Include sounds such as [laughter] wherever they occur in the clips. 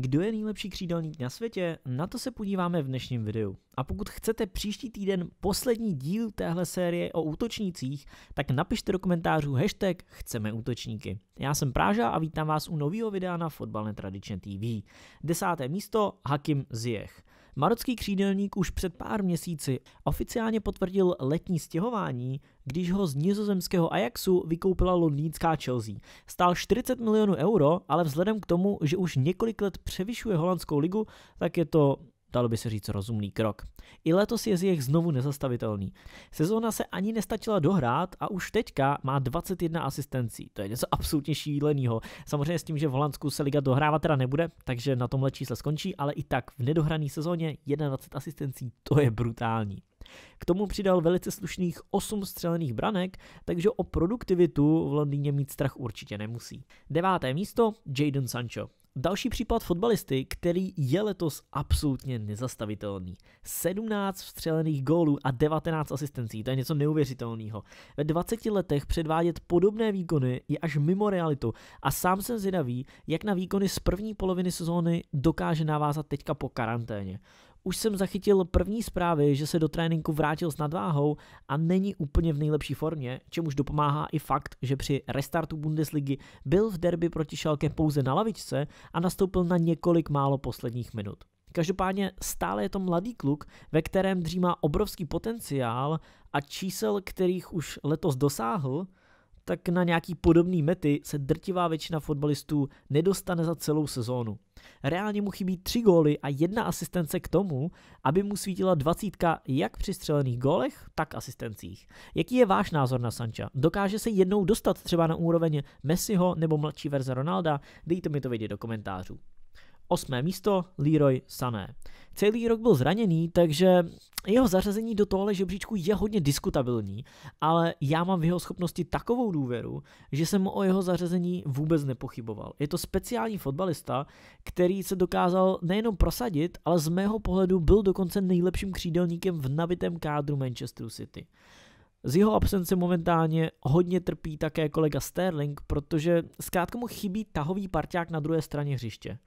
Kdo je nejlepší křídelník na světě? Na to se podíváme v dnešním videu. A pokud chcete příští týden poslední díl téhle série o útočnících, tak napište do komentářů hashtag chceme útočníky. Já jsem Práža a vítám vás u nového videa na Fotbal netradičně TV. Desáté místo Hakim Ziyech. Marocký křídelník už před pár měsíci oficiálně potvrdil letní stěhování, když ho z nizozemského Ajaxu vykoupila londýnská Chelsea. Stál 40 milionů euro, ale vzhledem k tomu, že už několik let převyšuje holandskou ligu, tak je to dalo by se říct rozumný krok. I letos je z jejich znovu nezastavitelný. Sezóna se ani nestačila dohrát a už teďka má 21 asistencí. To je něco absolutně šíleného. Samozřejmě s tím, že v Holandsku se liga dohrávat teda nebude, takže na tomhle čísle skončí, ale i tak v nedohrané sezóně 21 asistencí, to je brutální. K tomu přidal velice slušných 8 střelených branek, takže o produktivitu v Londýně mít strach určitě nemusí. Deváté místo Jaden Sancho. Další případ fotbalisty, který je letos absolutně nezastavitelný. 17 vstřelených gólů a 19 asistencí, to je něco neuvěřitelného. Ve 20 letech předvádět podobné výkony je až mimo realitu a sám jsem zvědavý, jak na výkony z první poloviny sezóny dokáže navázat teďka po karanténě. Už jsem zachytil první zprávy, že se do tréninku vrátil s nadváhou a není úplně v nejlepší formě, čemuž dopomáhá i fakt, že při restartu Bundesligy byl v derby proti Šalke pouze na lavičce a nastoupil na několik málo posledních minut. Každopádně stále je to mladý kluk, ve kterém dřímá obrovský potenciál a čísel, kterých už letos dosáhl, tak na nějaký podobný mety se drtivá většina fotbalistů nedostane za celou sezónu. Reálně mu chybí tři góly a jedna asistence k tomu, aby mu svítila dvacítka jak při střelených gólech, tak asistencích. Jaký je váš názor na Sancha? Dokáže se jednou dostat třeba na úroveň Messiho nebo mladší verze Ronalda? Dejte mi to vědět do komentářů. Osmé místo Leroy Sané. Celý rok byl zraněný, takže jeho zařazení do tohle žebříčku je hodně diskutabilní, ale já mám v jeho schopnosti takovou důvěru, že jsem o jeho zařazení vůbec nepochyboval. Je to speciální fotbalista, který se dokázal nejenom prosadit, ale z mého pohledu byl dokonce nejlepším křídelníkem v nabitém kádru Manchester City. Z jeho absence momentálně hodně trpí také kolega Sterling, protože zkrátka mu chybí tahový parťák na druhé straně hřiště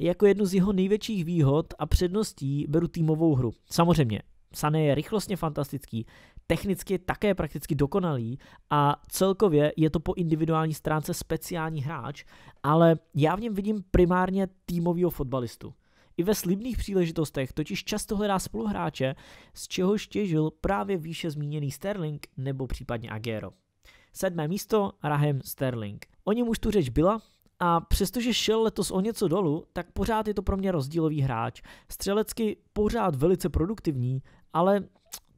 jako jednu z jeho největších výhod a předností beru týmovou hru. Samozřejmě, Sané je rychlostně fantastický, technicky také prakticky dokonalý a celkově je to po individuální stránce speciální hráč, ale já v něm vidím primárně týmového fotbalistu. I ve slibných příležitostech totiž často hledá spoluhráče, z čehož těžil právě výše zmíněný Sterling nebo případně Agero. Sedmé místo Rahem Sterling. O něm už tu řeč byla, a přestože šel letos o něco dolů, tak pořád je to pro mě rozdílový hráč. Střelecky pořád velice produktivní, ale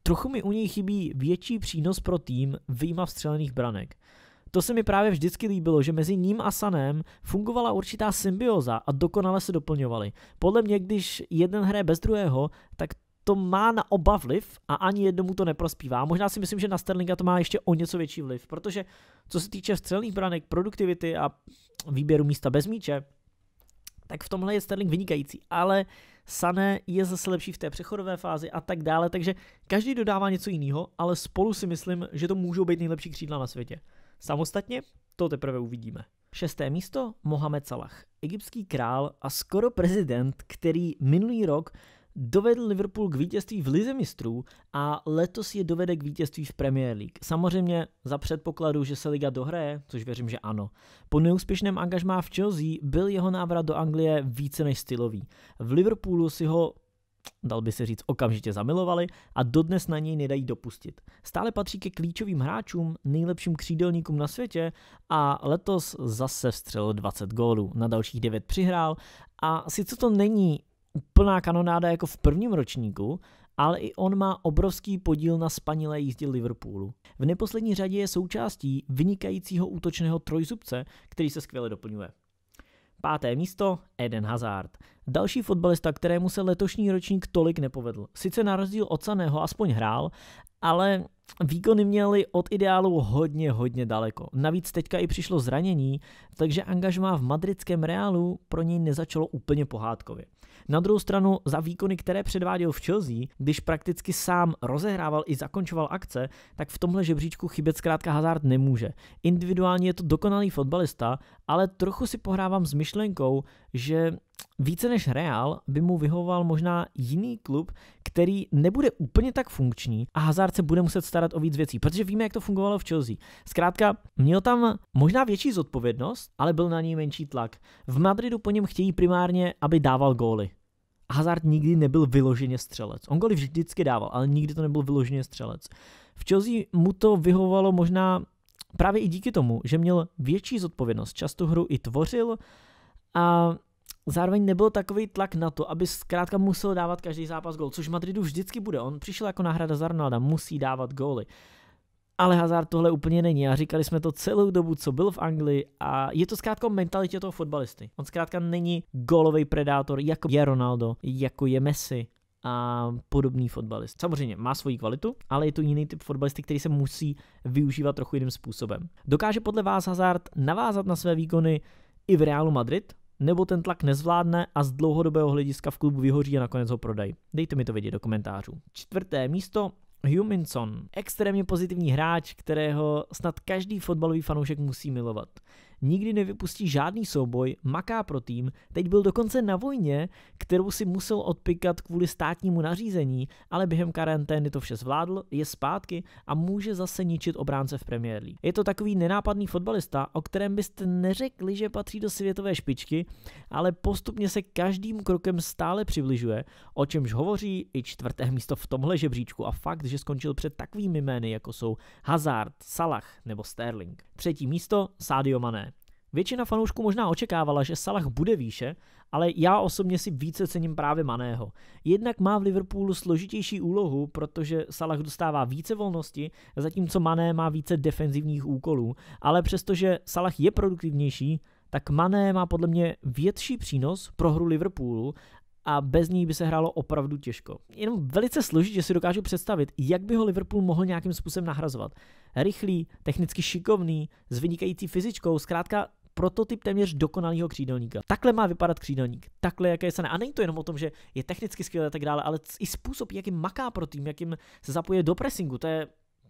trochu mi u něj chybí větší přínos pro tým výjima vstřelených branek. To se mi právě vždycky líbilo, že mezi ním a Sanem fungovala určitá symbioza a dokonale se doplňovali. Podle mě, když jeden hraje bez druhého, tak to má na oba vliv a ani jednomu to neprospívá. Možná si myslím, že na Sterlinga to má ještě o něco větší vliv, protože co se týče střelných branek, produktivity a výběru místa bez míče, tak v tomhle je Sterling vynikající, ale Sané je zase lepší v té přechodové fázi a tak dále, takže každý dodává něco jiného, ale spolu si myslím, že to můžou být nejlepší křídla na světě. Samostatně to teprve uvidíme. Šesté místo Mohamed Salah, egyptský král a skoro prezident, který minulý rok dovedl Liverpool k vítězství v Lize mistrů a letos je dovede k vítězství v Premier League. Samozřejmě za předpokladu, že se liga dohraje, což věřím, že ano. Po neúspěšném angažmá v Chelsea byl jeho návrat do Anglie více než stylový. V Liverpoolu si ho dal by se říct, okamžitě zamilovali a dodnes na něj nedají dopustit. Stále patří ke klíčovým hráčům, nejlepším křídelníkům na světě a letos zase vstřelil 20 gólů, na dalších 9 přihrál a sice to není úplná kanonáda jako v prvním ročníku, ale i on má obrovský podíl na spanilé jízdě Liverpoolu. V neposlední řadě je součástí vynikajícího útočného trojzubce, který se skvěle doplňuje. Páté místo Eden Hazard. Další fotbalista, kterému se letošní ročník tolik nepovedl. Sice na rozdíl od Saného aspoň hrál, ale výkony měly od ideálu hodně, hodně daleko. Navíc teďka i přišlo zranění, takže angažmá v madridském Realu pro něj nezačalo úplně pohádkově. Na druhou stranu za výkony, které předváděl v Chelsea, když prakticky sám rozehrával i zakončoval akce, tak v tomhle žebříčku chybět zkrátka Hazard nemůže. Individuálně je to dokonalý fotbalista, ale trochu si pohrávám s myšlenkou, že více než Real by mu vyhovoval možná jiný klub, který nebude úplně tak funkční a Hazard se bude muset starat o víc věcí, protože víme, jak to fungovalo v Chelsea. Zkrátka, měl tam možná větší zodpovědnost, ale byl na něj menší tlak. V Madridu po něm chtějí primárně, aby dával góly. Hazard nikdy nebyl vyloženě střelec. On goly vždycky dával, ale nikdy to nebyl vyloženě střelec. V Chelsea mu to vyhovovalo možná právě i díky tomu, že měl větší zodpovědnost, často hru i tvořil a zároveň nebyl takový tlak na to, aby zkrátka musel dávat každý zápas gol, což Madridu vždycky bude. On přišel jako náhrada za Ronalda, musí dávat góly. Ale Hazard tohle úplně není a říkali jsme to celou dobu, co byl v Anglii a je to zkrátka mentalitě toho fotbalisty. On zkrátka není golový predátor, jako je Ronaldo, jako je Messi a podobný fotbalist. Samozřejmě má svoji kvalitu, ale je to jiný typ fotbalisty, který se musí využívat trochu jiným způsobem. Dokáže podle vás Hazard navázat na své výkony i v Realu Madrid, nebo ten tlak nezvládne a z dlouhodobého hlediska v klubu vyhoří a nakonec ho prodají? Dejte mi to vědět do komentářů. Čtvrté místo Huminson, extrémně pozitivní hráč, kterého snad každý fotbalový fanoušek musí milovat nikdy nevypustí žádný souboj, maká pro tým, teď byl dokonce na vojně, kterou si musel odpikat kvůli státnímu nařízení, ale během karantény to vše zvládl, je zpátky a může zase ničit obránce v Premier League. Je to takový nenápadný fotbalista, o kterém byste neřekli, že patří do světové špičky, ale postupně se každým krokem stále přibližuje, o čemž hovoří i čtvrté místo v tomhle žebříčku a fakt, že skončil před takovými jmény, jako jsou Hazard, Salah nebo Sterling. Třetí místo Sadio Mané. Většina fanoušků možná očekávala, že Salah bude výše, ale já osobně si více cením právě Maného. Jednak má v Liverpoolu složitější úlohu, protože Salah dostává více volnosti, zatímco Mané má více defenzivních úkolů, ale přestože Salah je produktivnější, tak Mané má podle mě větší přínos pro hru Liverpoolu a bez ní by se hrálo opravdu těžko. Jenom velice složitě si dokážu představit, jak by ho Liverpool mohl nějakým způsobem nahrazovat. Rychlý, technicky šikovný, s vynikající fyzičkou, zkrátka prototyp téměř dokonalého křídelníka. Takhle má vypadat křídelník, takhle jaké se ne. A není to jenom o tom, že je technicky skvělý a tak dále, ale i způsob, jakým maká pro tým, jakým se zapojuje do pressingu, to je,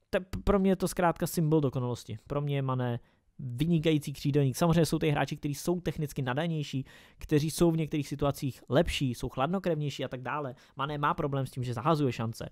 to, pro mě je to zkrátka symbol dokonalosti. Pro mě je Mané vynikající křídelník. Samozřejmě jsou ty hráči, kteří jsou technicky nadanější, kteří jsou v některých situacích lepší, jsou chladnokrevnější a tak dále. Mané má problém s tím, že zahazuje šance,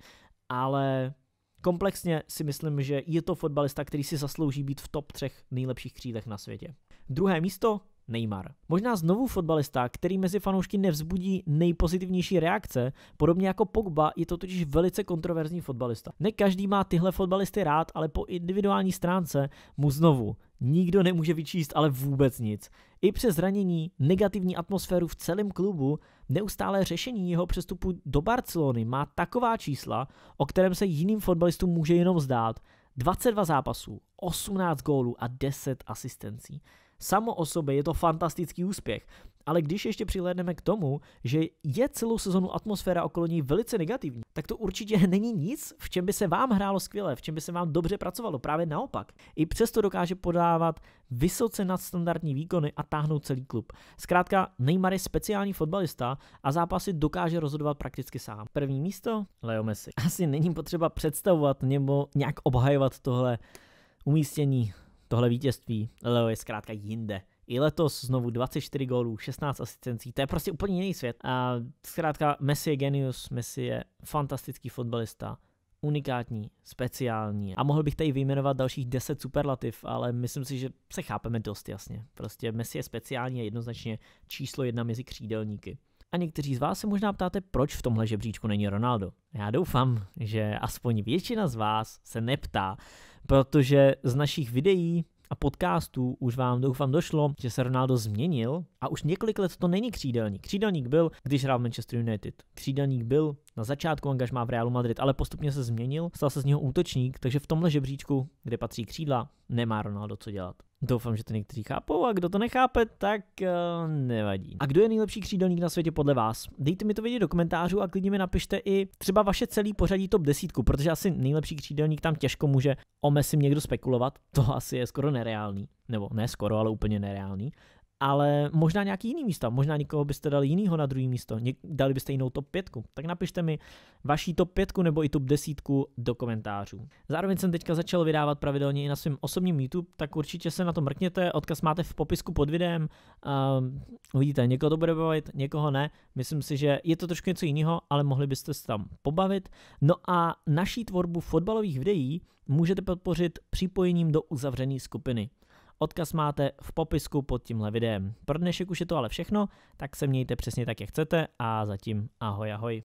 ale komplexně si myslím, že je to fotbalista, který si zaslouží být v top třech nejlepších křídlech na světě. Druhé místo Neymar. Možná znovu fotbalista, který mezi fanoušky nevzbudí nejpozitivnější reakce, podobně jako Pogba, je to totiž velice kontroverzní fotbalista. Ne každý má tyhle fotbalisty rád, ale po individuální stránce mu znovu nikdo nemůže vyčíst ale vůbec nic. I přes zranění, negativní atmosféru v celém klubu, neustálé řešení jeho přestupu do Barcelony má taková čísla, o kterém se jiným fotbalistům může jenom zdát. 22 zápasů, 18 gólů a 10 asistencí. Samo o sobě je to fantastický úspěch. Ale když ještě přihlédneme k tomu, že je celou sezonu atmosféra okolo ní velice negativní, tak to určitě [laughs] není nic, v čem by se vám hrálo skvěle, v čem by se vám dobře pracovalo, právě naopak. I přesto dokáže podávat vysoce nadstandardní výkony a táhnout celý klub. Zkrátka, Neymar je speciální fotbalista a zápasy dokáže rozhodovat prakticky sám. První místo? Leo Messi. [laughs] Asi není potřeba představovat nebo nějak obhajovat tohle umístění tohle vítězství. Leo je zkrátka jinde. I letos znovu 24 gólů, 16 asistencí, to je prostě úplně jiný svět. A zkrátka Messi je genius, Messi je fantastický fotbalista, unikátní, speciální. A mohl bych tady vyjmenovat dalších 10 superlativ, ale myslím si, že se chápeme dost jasně. Prostě Messi je speciální a jednoznačně číslo jedna mezi křídelníky. A někteří z vás se možná ptáte, proč v tomhle žebříčku není Ronaldo. Já doufám, že aspoň většina z vás se neptá, protože z našich videí a podcastů už vám doufám došlo, že se Ronaldo změnil a už několik let to není křídelník. Křídelník byl, když hrál Manchester United. Křídelník byl na začátku angažmá v Realu Madrid, ale postupně se změnil, stal se z něho útočník, takže v tomhle žebříčku, kde patří křídla, nemá Ronaldo co dělat. Doufám, že to někteří chápou a kdo to nechápe, tak uh, nevadí. A kdo je nejlepší křídelník na světě podle vás? Dejte mi to vědět do komentářů a klidně mi napište i třeba vaše celý pořadí top desítku, protože asi nejlepší křídelník tam těžko může o Messi někdo spekulovat, to asi je skoro nereálný, nebo ne skoro, ale úplně nereálný ale možná nějaký jiný místa, možná někoho byste dali jinýho na druhý místo, dali byste jinou top 5, tak napište mi vaší top 5 nebo i top 10 do komentářů. Zároveň jsem teďka začal vydávat pravidelně i na svém osobním YouTube, tak určitě se na to mrkněte, odkaz máte v popisku pod videem, uh, uvidíte, někoho to bude bavit, někoho ne, myslím si, že je to trošku něco jiného, ale mohli byste se tam pobavit. No a naší tvorbu fotbalových videí můžete podpořit připojením do uzavřené skupiny. Odkaz máte v popisku pod tímhle videem. Pro dnešek už je to ale všechno, tak se mějte přesně tak, jak chcete a zatím ahoj ahoj.